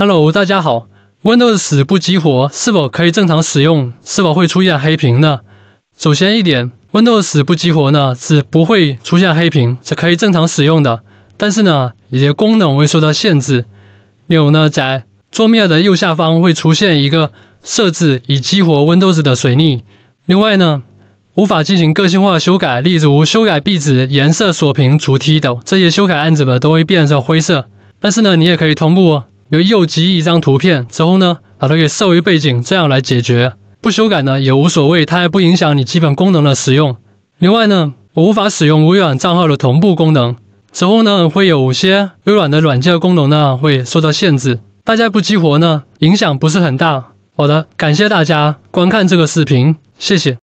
Hello，大家好。Windows 不激活是否可以正常使用？是否会出现黑屏呢？首先一点，Windows 不激活呢是不会出现黑屏，是可以正常使用的。但是呢，一些功能会受到限制。例如呢，在桌面的右下方会出现一个设置以激活 Windows 的水逆。另外呢，无法进行个性化修改，例如修改壁纸、颜色、锁屏、主题等这些修改按钮都会变成灰色。但是呢，你也可以同步哦。由右击一张图片，之后呢，把它给设为背景，这样来解决。不修改呢也无所谓，它也不影响你基本功能的使用。另外呢，我无法使用微软账号的同步功能，之后呢，会有些微软的软件功能呢会受到限制。大家不激活呢，影响不是很大。好的，感谢大家观看这个视频，谢谢。